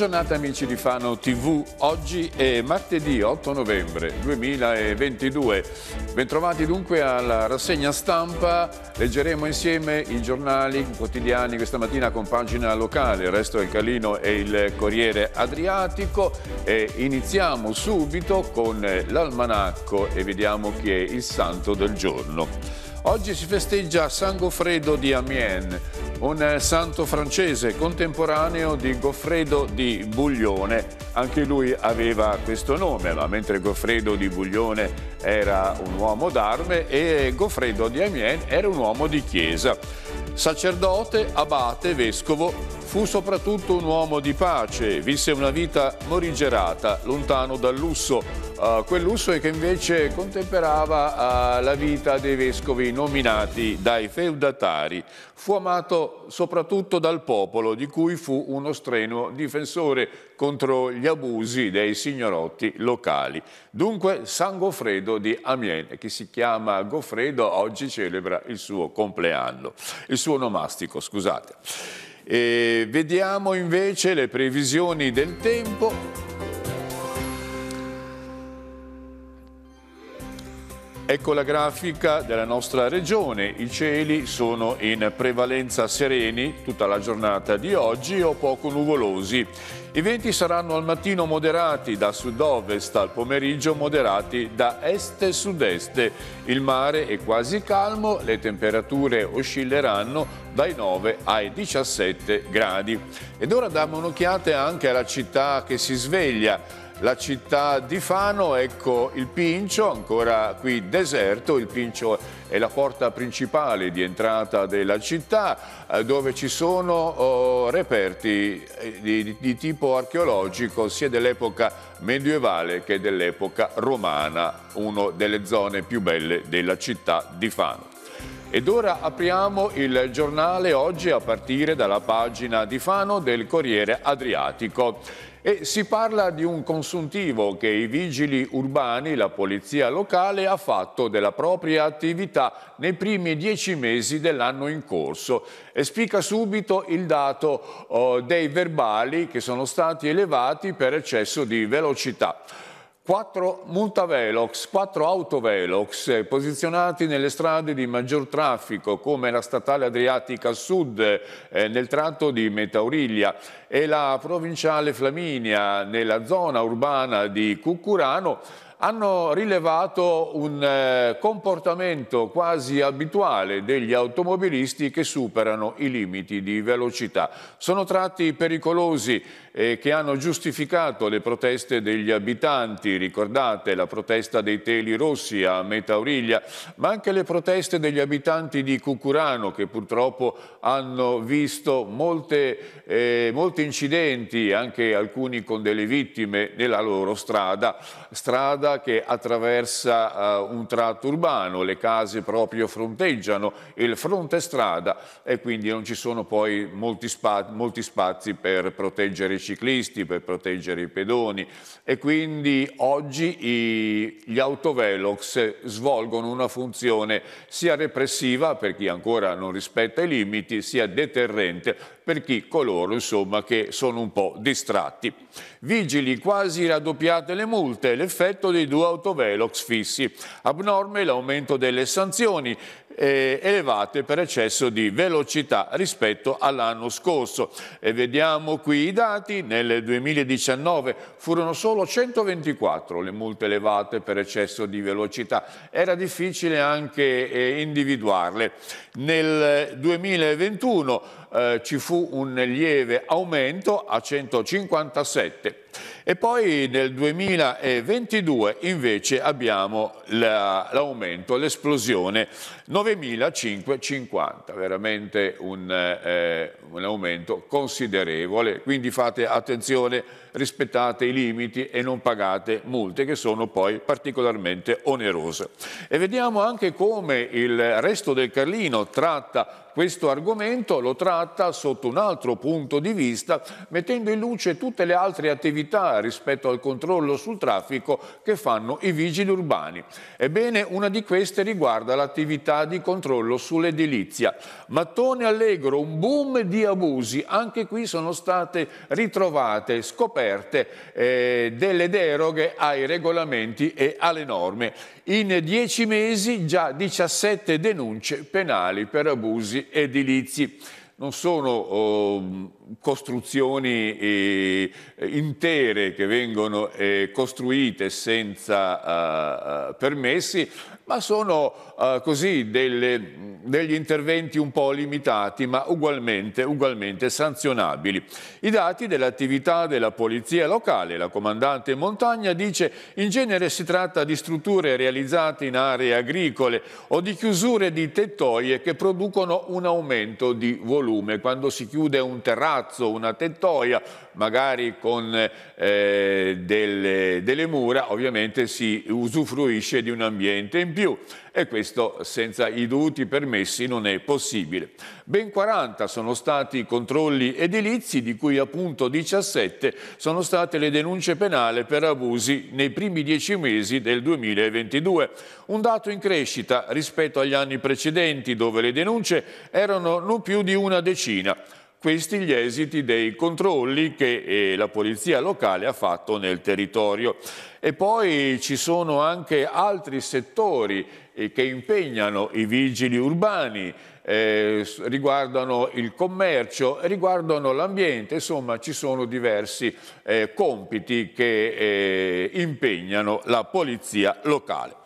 giornata amici di Fano TV, oggi è martedì 8 novembre 2022. Bentrovati dunque alla rassegna stampa, leggeremo insieme i giornali i quotidiani questa mattina con pagina locale, il resto è Calino e il Corriere Adriatico e iniziamo subito con l'almanacco e vediamo chi è il santo del giorno. Oggi si festeggia San Goffredo di Amiens, un eh, santo francese contemporaneo di Goffredo di Buglione. Anche lui aveva questo nome, ma mentre Goffredo di Buglione era un uomo d'arme e Goffredo di Amiens era un uomo di chiesa. Sacerdote, abate, vescovo, fu soprattutto un uomo di pace, visse una vita morigerata, lontano dal lusso, uh, eh, quell'usso che invece contemperava uh, la vita dei vescovi nominati dai feudatari. Fu amato soprattutto dal popolo, di cui fu uno strenuo difensore contro gli abusi dei signorotti locali. Dunque San Goffredo di Amiens, che si chiama Goffredo, oggi celebra il suo compleanno, il suo nomastico, scusate. E vediamo invece le previsioni del tempo Ecco la grafica della nostra regione, i cieli sono in prevalenza sereni tutta la giornata di oggi o poco nuvolosi. I venti saranno al mattino moderati da sud-ovest, al pomeriggio moderati da est-sud-est. Il mare è quasi calmo, le temperature oscilleranno dai 9 ai 17 gradi. Ed ora diamo un'occhiata anche alla città che si sveglia la città di Fano, ecco il Pincio, ancora qui deserto, il Pincio è la porta principale di entrata della città eh, dove ci sono oh, reperti eh, di, di, di, tipo archeologico sia dell'epoca medievale che dell'epoca romana, una delle zone più belle della città di Fano. Ed ora apriamo il giornale oggi a partire dalla pagina di Fano del Corriere Adriatico. E si parla di un consuntivo che i vigili urbani, la polizia locale, ha fatto della propria attività nei primi dieci mesi dell'anno in corso. E spica subito il dato oh, dei verbali che sono stati elevati per eccesso di velocità. Quattro multavelox, quattro autovelox posizionati nelle strade di maggior traffico come la statale Adriatica Sud eh, nel tratto di Metauriglia e la provinciale Flaminia nella zona urbana di Cuccurano hanno rilevato un eh, comportamento quasi abituale degli automobilisti che superano i limiti di velocità. Sono tratti pericolosi eh, che hanno giustificato le proteste degli abitanti, ricordate la protesta dei teli rossi a Metauriglia, ma anche le proteste degli abitanti di Cucurano che purtroppo hanno visto molte, eh, molti incidenti, anche alcuni con delle vittime nella loro strada, strada che attraversa eh, un tratto urbano, le case proprio fronteggiano il fronte strada e quindi non ci sono poi molti, spa molti spazi per proteggere ciclisti, per proteggere i pedoni e quindi oggi i, gli autovelox svolgono una funzione sia repressiva per chi ancora non rispetta i limiti, sia deterrente per chi coloro insomma, che sono un po' distratti. Vigili quasi raddoppiate le multe, l'effetto dei due autovelox fissi. Abnorme l'aumento delle sanzioni, eh, elevate per eccesso di velocità rispetto all'anno scorso. E vediamo qui i dati, nel 2019 furono solo 124 le multe elevate per eccesso di velocità, era difficile anche eh, individuarle. Nel 2021 eh, ci fu un lieve aumento a 157. E poi nel 2022 invece abbiamo l'aumento, l'esplosione 9.550, veramente un, eh, un aumento considerevole. Quindi fate attenzione, rispettate i limiti e non pagate multe che sono poi particolarmente onerose. E vediamo anche come il resto del Carlino tratta questo argomento lo tratta sotto un altro punto di vista, mettendo in luce tutte le altre attività rispetto al controllo sul traffico che fanno i vigili urbani. Ebbene, una di queste riguarda l'attività di controllo sull'edilizia. Mattone Allegro, un boom di abusi, anche qui sono state ritrovate, scoperte eh, delle deroghe ai regolamenti e alle norme in dieci mesi già 17 denunce penali per abusi edilizi. Non sono oh, costruzioni eh, intere che vengono eh, costruite senza eh, eh permessi, ma sono eh, così delle, degli interventi un po' limitati ma ugualmente, ugualmente sanzionabili. I dati dell'attività della polizia locale, la comandante Montagna dice in genere si tratta di strutture realizzate in aree agricole o di chiusure di tettoie che producono un aumento di volume quando si chiude un terrazzo palazzo, una tettoia, magari con eh, delle, delle mura, ovviamente si usufruisce di un ambiente in più e questo senza i dovuti permessi non è possibile. Ben 40 sono stati i controlli edilizi, di cui appunto 17 sono state le denunce penali per abusi nei primi dieci mesi del 2022, un dato in crescita rispetto agli anni precedenti dove le denunce erano non più di una decina questi gli esiti dei controlli che eh, la polizia locale ha fatto nel territorio. E poi ci sono anche altri settori eh, che impegnano i vigili urbani, eh, riguardano il commercio, riguardano l'ambiente, insomma ci sono diversi eh, compiti che eh, impegnano la polizia locale.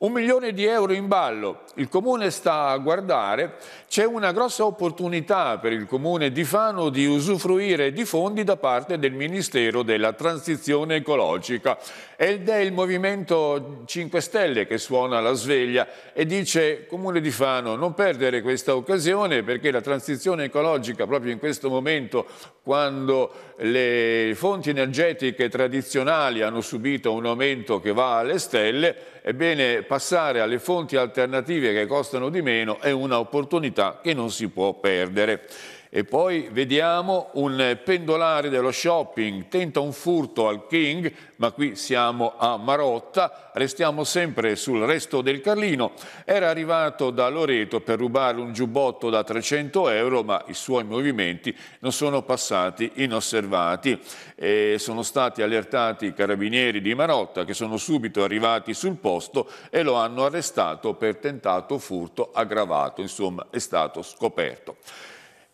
Un milione di euro in ballo, il comune sta a guardare, c'è una grossa opportunità per il comune di Fano di usufruire di fondi da parte del Ministero della Transizione Ecologica ed è il Movimento 5 Stelle che suona la sveglia e dice comune di Fano non perdere questa occasione perché la transizione ecologica proprio in questo momento quando le fonti energetiche tradizionali hanno subito un aumento che va alle stelle, ebbene passare alle fonti alternative che costano di meno è un'opportunità che non si può perdere. E poi vediamo un pendolare dello shopping, tenta un furto al King, ma qui siamo a Marotta, restiamo sempre sul resto del Carlino. Era arrivato da Loreto per rubare un giubbotto da 300 euro, ma i suoi movimenti non sono passati inosservati. E sono stati allertati i carabinieri di Marotta che sono subito arrivati sul posto e lo hanno arrestato per tentato furto aggravato, insomma è stato scoperto.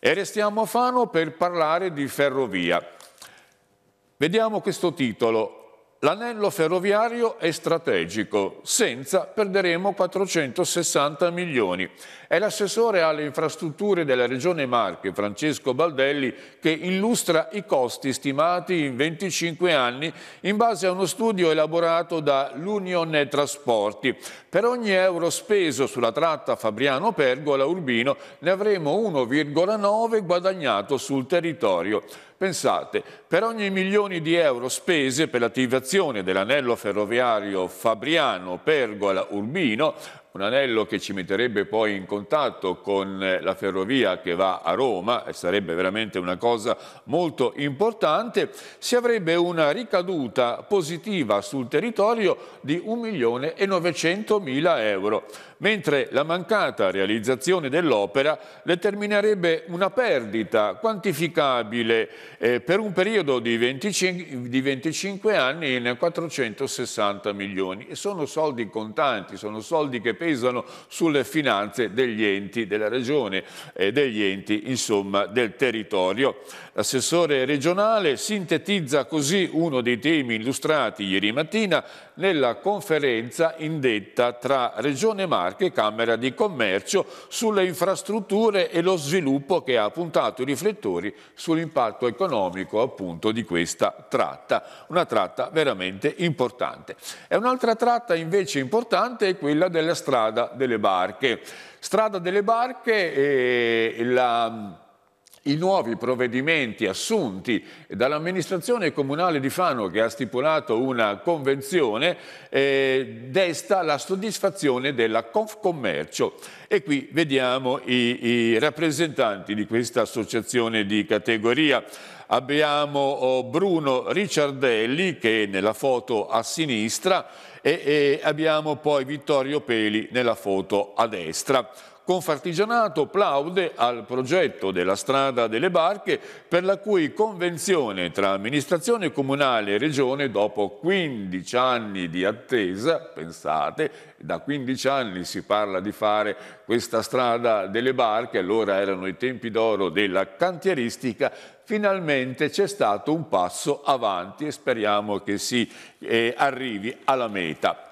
E restiamo a Fano per parlare di ferrovia. Vediamo questo titolo, l'anello ferroviario è strategico, senza perderemo 460 milioni. È l'assessore alle infrastrutture della Regione Marche, Francesco Baldelli, che illustra i costi stimati in 25 anni in base a uno studio elaborato da dall'Unione Trasporti. Per ogni euro speso sulla tratta Fabriano-Pergola-Urbino ne avremo 1,9 guadagnato sul territorio. Pensate, per ogni milione di euro spese per l'attivazione dell'anello ferroviario Fabriano-Pergola-Urbino, un anello che ci metterebbe poi in contatto con eh, la ferrovia che va a Roma, e sarebbe veramente una cosa molto importante, si avrebbe una ricaduta positiva sul territorio di 1.900.000 euro mentre la mancata realizzazione dell'opera determinerebbe una perdita quantificabile eh, per un periodo di 25, di 25 anni in 460 milioni. E sono soldi contanti, sono soldi che pesano sulle finanze degli enti della regione e eh, degli enti insomma, del territorio. L'assessore regionale sintetizza così uno dei temi illustrati ieri mattina nella conferenza indetta tra Regione Marche Marche, Camera di Commercio, sulle infrastrutture e lo sviluppo che ha puntato i riflettori sull'impatto economico appunto di questa tratta, una tratta veramente importante. E un'altra tratta invece importante è quella della strada delle barche. Strada delle barche, eh, la i nuovi provvedimenti assunti dall'amministrazione comunale di Fano che ha stipulato una convenzione eh, desta la soddisfazione della Confcommercio e qui vediamo i, i rappresentanti di questa associazione di categoria abbiamo oh, Bruno Ricciardelli che è nella foto a sinistra e, e abbiamo poi Vittorio Peli nella foto a destra. Confartigianato plaude al progetto della strada delle barche per la cui convenzione tra amministrazione comunale e regione dopo 15 anni di attesa, pensate, da 15 anni si parla di fare questa strada delle barche, allora erano i tempi d'oro della cantieristica, finalmente c'è stato un passo avanti e speriamo che si eh, arrivi alla meta.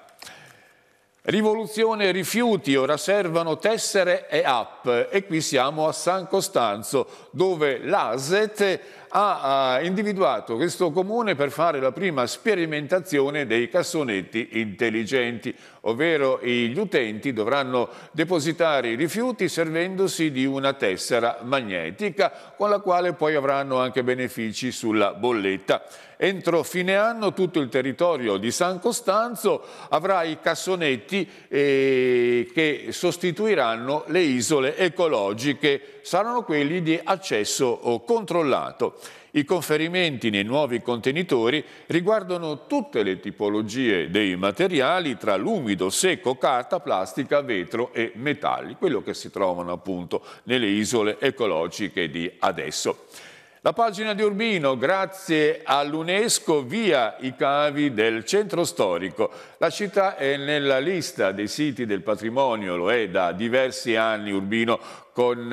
Rivoluzione rifiuti, ora servono tessere e app e qui siamo a San Costanzo dove l'ASET ha individuato questo comune per fare la prima sperimentazione dei cassonetti intelligenti, ovvero gli utenti dovranno depositare i rifiuti servendosi di una tessera magnetica con la quale poi avranno anche benefici sulla bolletta. Entro fine anno tutto il territorio di San Costanzo avrà i cassonetti eh, che sostituiranno le isole ecologiche, saranno quelli di accesso oh, controllato. I conferimenti nei nuovi contenitori riguardano tutte le tipologie dei materiali tra l'umido, secco, carta, plastica, vetro e metalli, quello che si trovano appunto nelle isole ecologiche di adesso. La pagina di Urbino, grazie all'UNESCO, via i cavi del centro storico. La città è nella lista dei siti del patrimonio, lo è da diversi anni Urbino, con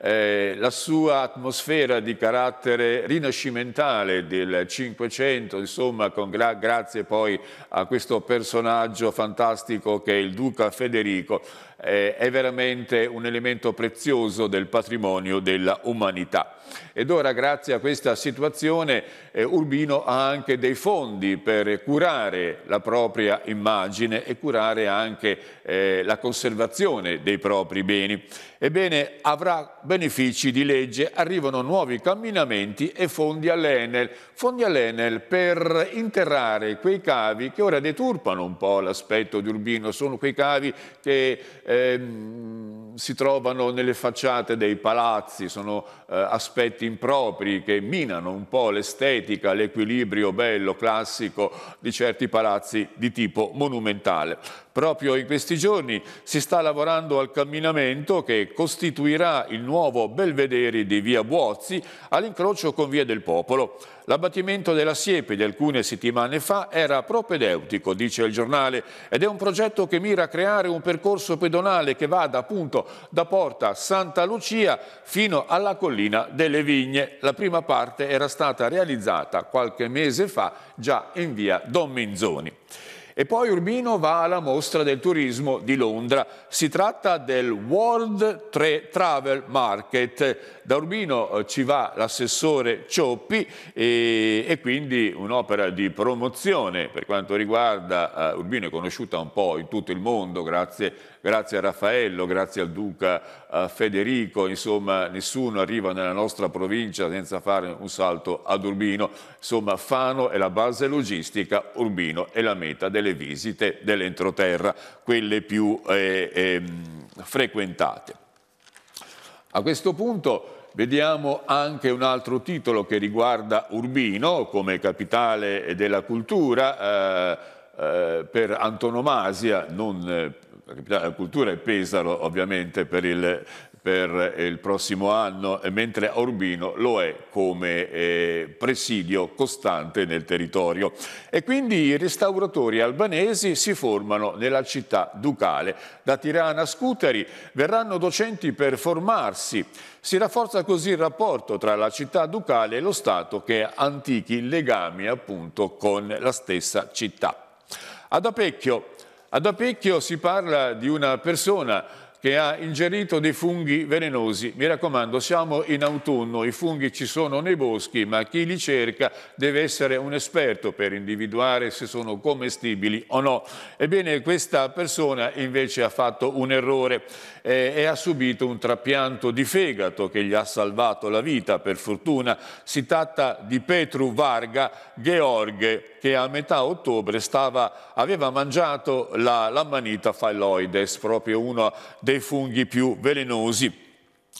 eh, la sua atmosfera di carattere rinascimentale del Cinquecento, insomma, gra grazie poi a questo personaggio fantastico che è il Duca Federico, eh, è veramente un elemento prezioso del patrimonio dell'umanità. Ed ora, grazie a questa situazione, eh, Urbino ha anche dei fondi per curare la propria infanzia immagine e curare anche eh, la conservazione dei propri beni. Ebbene, avrà benefici di legge, arrivano nuovi camminamenti e fondi all'Enel. Fondi all'Enel per interrare quei cavi che ora deturpano un po' l'aspetto di Urbino, sono quei cavi che ehm, si trovano nelle facciate dei palazzi, sono eh, aspetti impropri che minano un po' l'estetica, l'equilibrio bello, classico di certi palazzi di tipo monumentale. Proprio in questi giorni si sta lavorando al camminamento che costituirà il nuovo Belvedere di via Buozzi all'incrocio con via del Popolo. L'abbattimento della siepe di alcune settimane fa era propedeutico, dice il giornale, ed è un progetto che mira a creare un percorso pedonale che vada appunto da Porta Santa Lucia fino alla collina delle Vigne. La prima parte era stata realizzata qualche mese fa già in via Don Menzoni. E poi Urbino va alla mostra del turismo di Londra. Si tratta del World Travel Market, da Urbino eh, ci va l'assessore Cioppi e, e quindi un'opera di promozione per quanto riguarda eh, Urbino è conosciuta un po' in tutto il mondo grazie, grazie a Raffaello, grazie al Duca eh, Federico, insomma nessuno arriva nella nostra provincia senza fare un salto ad Urbino, insomma Fano è la base logistica, Urbino è la meta delle visite dell'entroterra, quelle più eh, ehm, frequentate. A questo punto Vediamo anche un altro titolo che riguarda Urbino come capitale della cultura eh, eh, per antonomasia, non eh, la capitale della cultura è Pesaro ovviamente per il per eh, il prossimo anno, eh, mentre a Urbino lo è come eh, presidio costante nel territorio. E quindi i restauratori albanesi si formano nella città ducale. Da Tirana a Scutari verranno docenti per formarsi. Si rafforza così il rapporto tra la città ducale e lo Stato che ha antichi legami appunto con la stessa città. Ad Apecchio, ad Apecchio si parla di una persona che ha ingerito dei funghi velenosi. Mi raccomando, siamo in autunno, i funghi ci sono nei boschi, ma chi li cerca deve essere un esperto per individuare se sono commestibili o no. Ebbene, questa persona invece ha fatto un errore eh, e ha subito un trapianto di fegato che gli ha salvato la vita, per fortuna. Si tratta di Petru Varga Gheorghe che a metà ottobre stava, aveva mangiato la, la manita phalloides, proprio uno dei funghi più velenosi.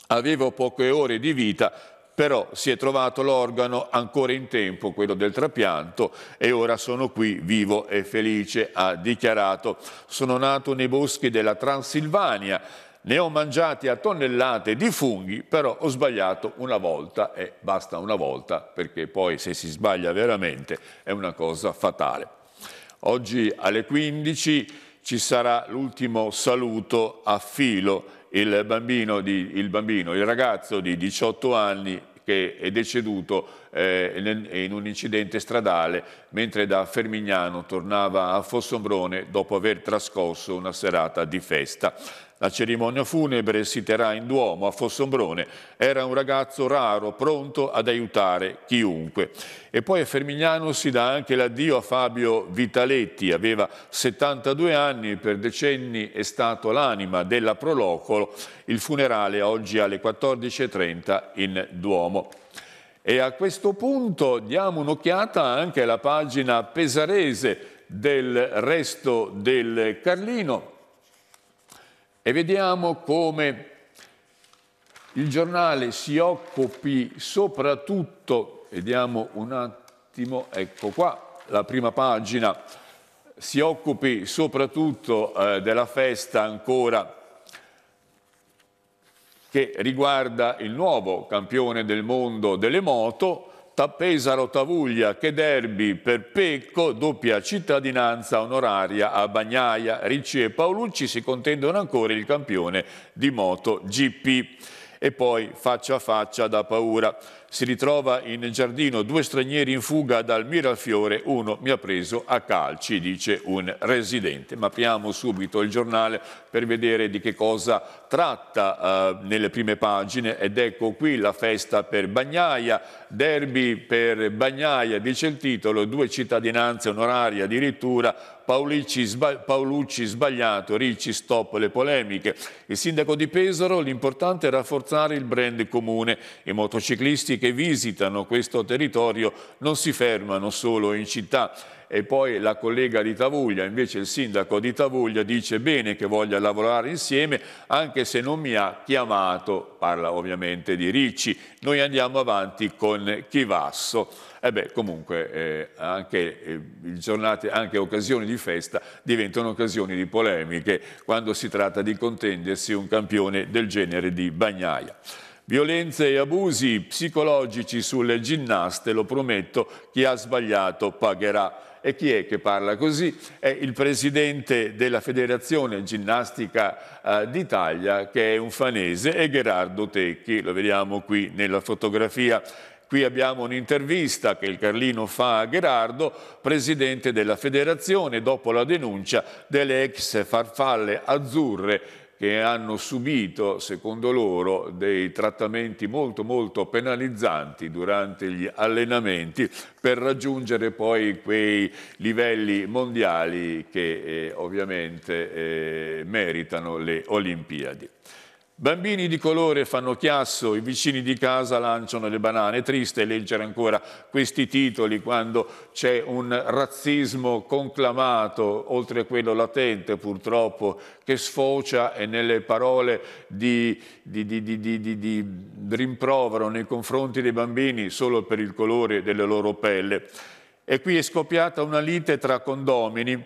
Aveva poche ore di vita, però si è trovato l'organo ancora in tempo, quello del trapianto, e ora sono qui vivo e felice, ha dichiarato. Sono nato nei boschi della Transilvania ne ho mangiati a tonnellate di funghi, però ho sbagliato una volta e basta una volta, perché poi se si sbaglia veramente è una cosa fatale. Oggi alle 15 ci sarà l'ultimo saluto a filo, il bambino, di, il, bambino il ragazzo di 18 anni che è deceduto eh, in un incidente stradale mentre da Fermignano tornava a Fossombrone dopo aver trascorso una serata di festa. La cerimonia funebre si terrà in Duomo a Fossombrone. Era un ragazzo raro, pronto ad aiutare chiunque. E poi a Fermignano si dà anche l'addio a Fabio Vitaletti. Aveva 72 anni, e per decenni è stato l'anima della Prolocolo. Il funerale oggi alle 14.30 in Duomo. E a questo punto diamo un'occhiata anche alla pagina pesarese del resto del Carlino e vediamo come il giornale si occupi soprattutto, vediamo un attimo, ecco qua la prima pagina, si occupi soprattutto eh, della festa ancora che riguarda il nuovo campione del mondo delle moto, Pesaro-Tavuglia, che derby per Pecco, doppia cittadinanza onoraria a Bagnaia. Ricci e Paolucci si contendono ancora il campione di moto GP e poi faccia a faccia da paura. Si ritrova in giardino due stranieri in fuga dal mirafiore, uno mi ha preso a calci, dice un residente. Ma apriamo subito il giornale per vedere di che cosa tratta eh, nelle prime pagine ed ecco qui la festa per Bagnaia, derby per Bagnaia, dice il titolo, due cittadinanze onorarie addirittura, sba Paolucci sbagliato, Ricci stop le polemiche. Il sindaco di Pesaro, l'importante è rafforzare il brand comune. I motociclisti che visitano questo territorio non si fermano solo in città e poi la collega di Tavuglia, invece il sindaco di Tavuglia dice bene che voglia lavorare insieme anche se non mi ha chiamato, parla ovviamente di Ricci, noi andiamo avanti con Chivasso. E eh beh, comunque eh, anche eh, giornate, anche occasioni di festa diventano occasioni di polemiche quando si tratta di contendersi un campione del genere di Bagnaia. Violenze e abusi psicologici sulle ginnaste, lo prometto, chi ha sbagliato pagherà. E chi è che parla così? È il presidente della Federazione Ginnastica eh, d'Italia, che è un fanese, e Gerardo Tecchi, lo vediamo qui nella fotografia. Qui abbiamo un'intervista che il Carlino fa a Gerardo, presidente della federazione, dopo la denuncia delle ex farfalle azzurre che hanno subito, secondo loro, dei trattamenti molto molto penalizzanti durante gli allenamenti per raggiungere poi quei livelli mondiali che eh, ovviamente eh, meritano le Olimpiadi. Bambini di colore fanno chiasso, i vicini di casa lanciano le banane. È triste leggere ancora questi titoli quando c'è un razzismo conclamato, oltre a quello latente purtroppo, che sfocia nelle parole di, di, di, di rimprovero nei confronti dei bambini solo per il colore delle loro pelle. E qui è scoppiata una lite tra condomini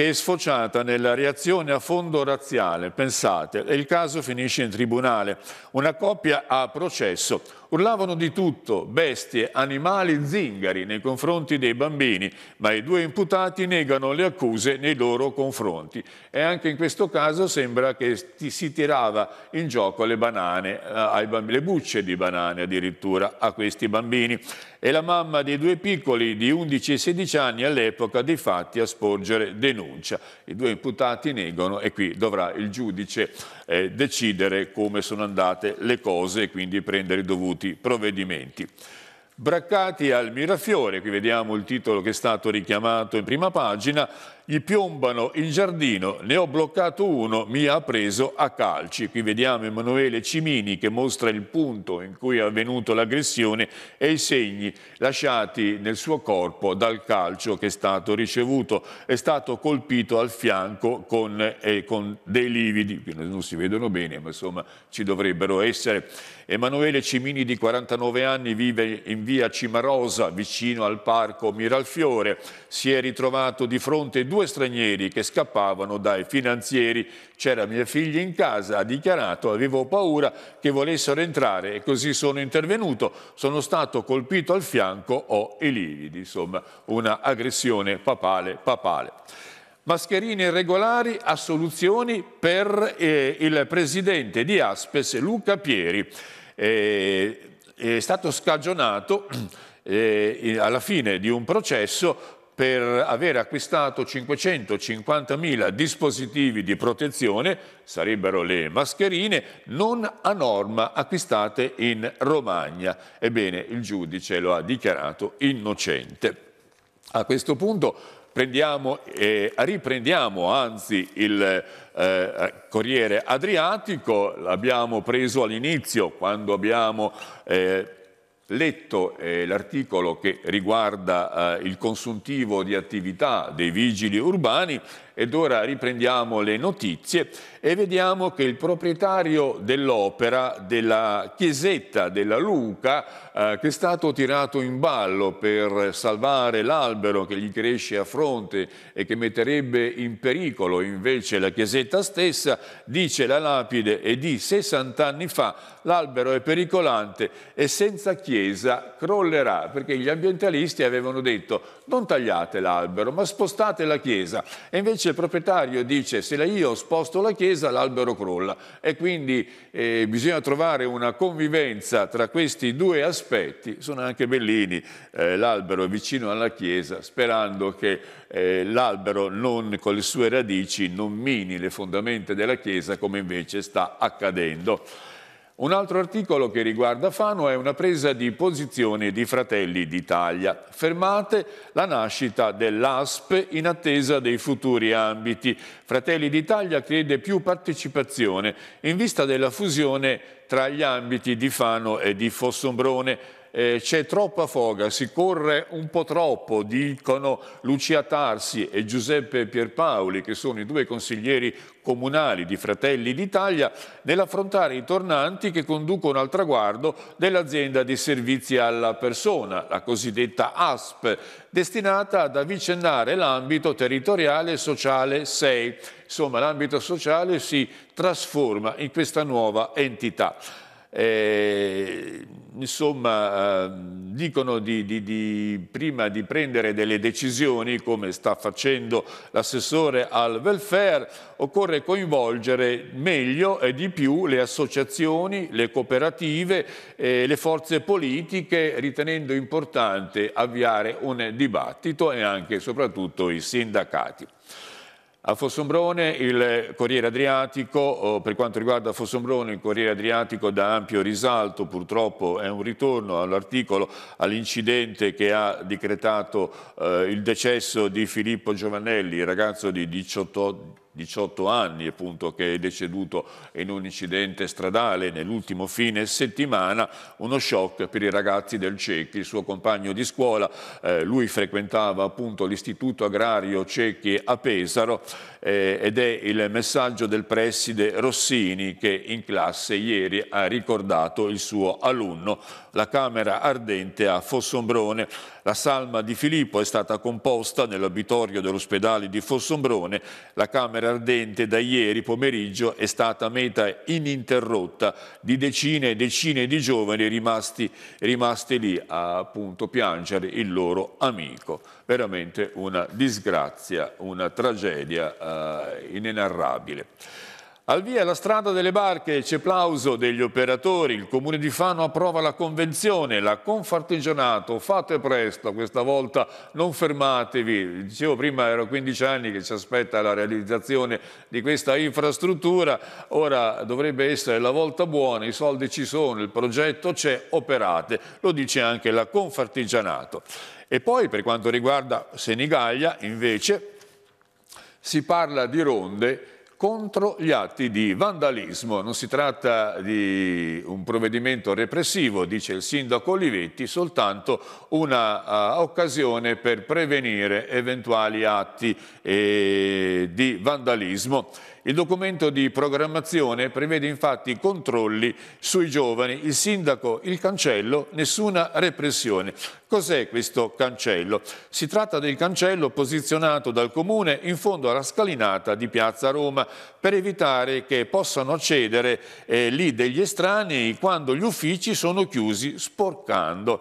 che è sfociata nella reazione a fondo razziale. Pensate, il caso finisce in tribunale. Una coppia ha processo Urlavano di tutto, bestie, animali, zingari nei confronti dei bambini, ma i due imputati negano le accuse nei loro confronti. E anche in questo caso sembra che si tirava in gioco le banane, eh, bambini, le bucce di banane addirittura a questi bambini. E la mamma dei due piccoli di 11 e 16 anni all'epoca dei fatti a sporgere denuncia. I due imputati negano e qui dovrà il giudice eh, decidere come sono andate le cose e quindi prendere i dovuti compiuti provvedimenti. Braccati al Mirafiore, qui vediamo il titolo che è stato richiamato in prima pagina, gli piombano in giardino, ne ho bloccato uno, mi ha preso a calci. Qui vediamo Emanuele Cimini che mostra il punto in cui è avvenuto l'aggressione e i segni lasciati nel suo corpo dal calcio che è stato ricevuto. È stato colpito al fianco con, eh, con dei lividi, che non si vedono bene, ma insomma ci dovrebbero essere. Emanuele Cimini di 49 anni vive in via Cimarosa, vicino al parco Miralfiore. Si è ritrovato di fronte due due stranieri che scappavano dai finanzieri. C'era mia figlia in casa, ha dichiarato, avevo paura che volessero entrare e così sono intervenuto, sono stato colpito al fianco, ho i lividi, insomma una aggressione papale papale. Mascherine irregolari a soluzioni per eh, il presidente di Aspes, Luca Pieri. Eh, è stato scagionato eh, alla fine di un processo per aver acquistato 550.000 dispositivi di protezione, sarebbero le mascherine, non a norma acquistate in Romagna. Ebbene, il giudice lo ha dichiarato innocente. A questo punto prendiamo, eh, riprendiamo anzi il eh, Corriere Adriatico, l'abbiamo preso all'inizio quando abbiamo... Eh, letto eh, l'articolo che riguarda eh, il consuntivo di attività dei vigili urbani ed ora riprendiamo le notizie e vediamo che il proprietario dell'opera della chiesetta della Luca, eh, che è stato tirato in ballo per salvare l'albero che gli cresce a fronte e che metterebbe in pericolo invece la chiesetta stessa, dice la lapide è di 60 anni fa, l'albero è pericolante e senza chiesa crollerà, perché gli ambientalisti avevano detto non tagliate l'albero ma spostate la chiesa e invece il proprietario dice se io sposto la chiesa l'albero crolla e quindi eh, bisogna trovare una convivenza tra questi due aspetti, sono anche bellini eh, l'albero vicino alla chiesa sperando che eh, l'albero non, con le sue radici non mini le fondamenta della chiesa come invece sta accadendo. Un altro articolo che riguarda Fano è una presa di posizione di Fratelli d'Italia. Fermate la nascita dell'ASP in attesa dei futuri ambiti. Fratelli d'Italia chiede più partecipazione in vista della fusione tra gli ambiti di Fano e di Fossombrone eh, c'è troppa foga, si corre un po' troppo, dicono Lucia Tarsi e Giuseppe Pierpaoli, che sono i due consiglieri comunali di Fratelli d'Italia, nell'affrontare i tornanti che conducono al traguardo dell'azienda di servizi alla persona, la cosiddetta ASP, destinata ad avvicendare l'ambito territoriale sociale 6. Insomma, l'ambito sociale si trasforma in questa nuova entità eh, insomma, ehm, dicono di, di, di, prima di prendere delle decisioni, come sta facendo l'assessore al welfare, occorre coinvolgere meglio e di più le associazioni, le cooperative, eh, le forze politiche, ritenendo importante avviare un dibattito e anche e soprattutto i sindacati. A Fossombrone il Corriere Adriatico, eh, per quanto riguarda Fossombrone il Corriere Adriatico dà ampio risalto, purtroppo è un ritorno all'articolo, all'incidente che ha decretato eh, il decesso di Filippo Giovanelli, ragazzo di 18, anni. 18 anni appunto, che è deceduto in un incidente stradale nell'ultimo fine settimana, uno shock per i ragazzi del Cecchi, il suo compagno di scuola, eh, lui frequentava appunto l'istituto agrario Cecchi a Pesaro eh, ed è il messaggio del preside Rossini che in classe ieri ha ricordato il suo alunno, la Camera Ardente a Fossombrone. La salma di Filippo è stata composta nell'obitorio dell'ospedale di Fossombrone, la Camera Camera Ardente da ieri pomeriggio è stata meta ininterrotta di decine e decine di giovani rimasti, rimasti lì a appunto, piangere il loro amico. Veramente una disgrazia, una tragedia eh, inenarrabile. Al via la strada delle barche, c'è plauso degli operatori, il comune di Fano approva la convenzione, la Confartigianato, fate presto, questa volta non fermatevi. Dicevo prima, erano 15 anni che ci aspetta la realizzazione di questa infrastruttura, ora dovrebbe essere la volta buona, i soldi ci sono, il progetto c'è, operate, lo dice anche la Confartigianato. E poi per quanto riguarda Senigallia, invece, si parla di ronde contro gli atti di vandalismo. Non si tratta di un provvedimento repressivo, dice il sindaco Olivetti, soltanto una uh, occasione per prevenire eventuali atti eh, di vandalismo. Il documento di programmazione prevede infatti controlli sui giovani, il sindaco, il cancello, nessuna repressione. Cos'è questo cancello? Si tratta del cancello posizionato dal comune in fondo alla scalinata di Piazza Roma per evitare che possano accedere eh, lì degli estranei quando gli uffici sono chiusi sporcando.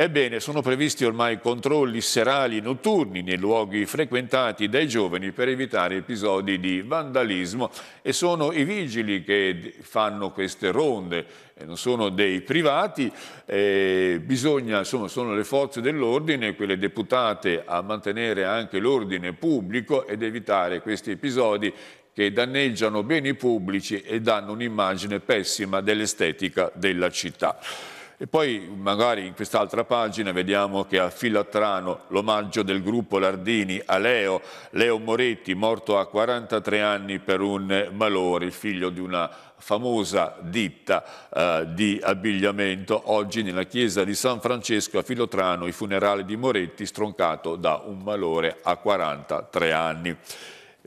Ebbene, sono previsti ormai controlli serali notturni nei luoghi frequentati dai giovani per evitare episodi di vandalismo e sono i vigili che fanno queste ronde, non sono dei privati, eh, bisogna, sono, sono le forze dell'ordine, quelle deputate a mantenere anche l'ordine pubblico ed evitare questi episodi che danneggiano beni pubblici e danno un'immagine pessima dell'estetica della città. E poi magari in quest'altra pagina vediamo che a Filatrano l'omaggio del gruppo Lardini a Leo, Leo Moretti morto a 43 anni per un malore, il figlio di una famosa ditta eh, di abbigliamento. Oggi nella chiesa di San Francesco a Filotrano i funerali di Moretti stroncato da un malore a 43 anni.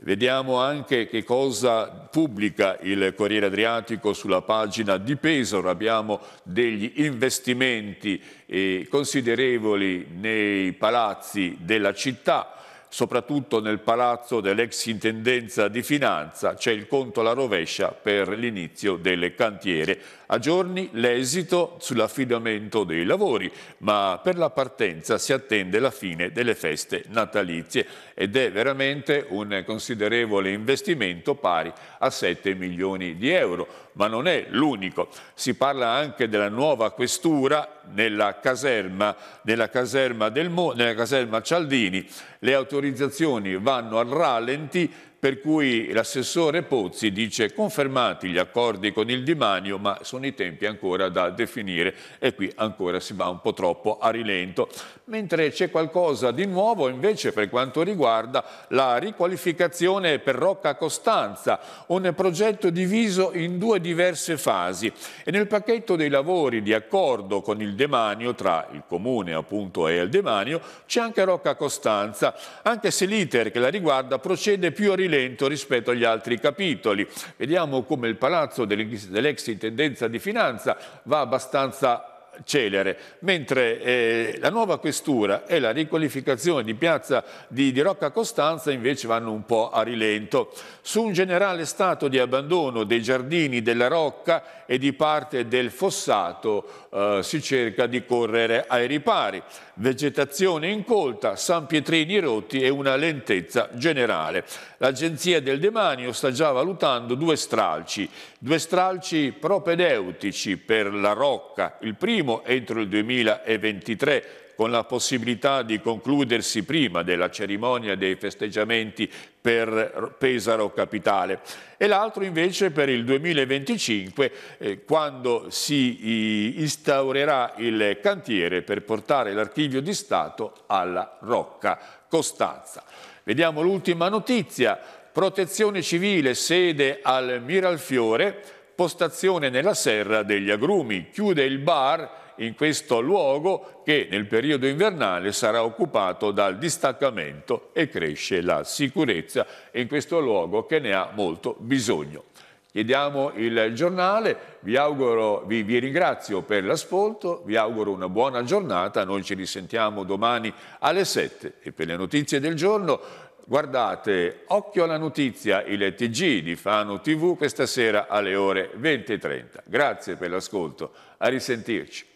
Vediamo anche che cosa pubblica il Corriere Adriatico sulla pagina di Pesaro. Abbiamo degli investimenti eh, considerevoli nei palazzi della città, soprattutto nel palazzo dell'ex intendenza di finanza c'è il conto alla rovescia per l'inizio delle cantiere. A giorni l'esito sull'affidamento dei lavori, ma per la partenza si attende la fine delle feste natalizie ed è veramente un considerevole investimento pari a 7 milioni di euro, ma non è l'unico. Si parla anche della nuova questura nella caserma, nella caserma, Mo, nella caserma Cialdini le autorizzazioni vanno al rallenti per cui l'assessore Pozzi dice confermati gli accordi con il Di ma sono i tempi ancora da definire e qui ancora si va un po' troppo a rilento. Mentre c'è qualcosa di nuovo invece per quanto riguarda la riqualificazione per Rocca Costanza, un progetto diviso in due diverse fasi e nel pacchetto dei lavori di accordo con il demanio tra il comune appunto e il demanio c'è anche Rocca Costanza, anche se l'iter che la riguarda procede più a rilento lento rispetto agli altri capitoli. Vediamo come il palazzo dell'ex intendenza di finanza va abbastanza celere, mentre eh, la nuova questura e la riqualificazione di piazza di, di, Rocca Costanza invece vanno un po' a rilento. Su un generale stato di abbandono dei giardini della Rocca e di parte del fossato eh, si cerca di correre ai ripari. Vegetazione incolta, San Pietrini rotti e una lentezza generale. L'Agenzia del Demanio sta già valutando due stralci, due stralci propedeutici per la Rocca, il primo primo entro il 2023 con la possibilità di concludersi prima della cerimonia dei festeggiamenti per Pesaro Capitale e l'altro invece per il 2025 eh, quando si instaurerà il cantiere per portare l'archivio di Stato alla Rocca Costanza. Vediamo l'ultima notizia, protezione civile sede al Miralfiore postazione nella serra degli agrumi. Chiude il bar in questo luogo che nel periodo invernale sarà occupato dal distaccamento e cresce la sicurezza in questo luogo che ne ha molto bisogno. Chiediamo il giornale, vi, auguro, vi, vi ringrazio per l'ascolto, vi auguro una buona giornata, noi ci risentiamo domani alle 7 e per le notizie del giorno Guardate, occhio alla notizia, il TG di Fano TV questa sera alle ore 20.30. Grazie per l'ascolto, a risentirci.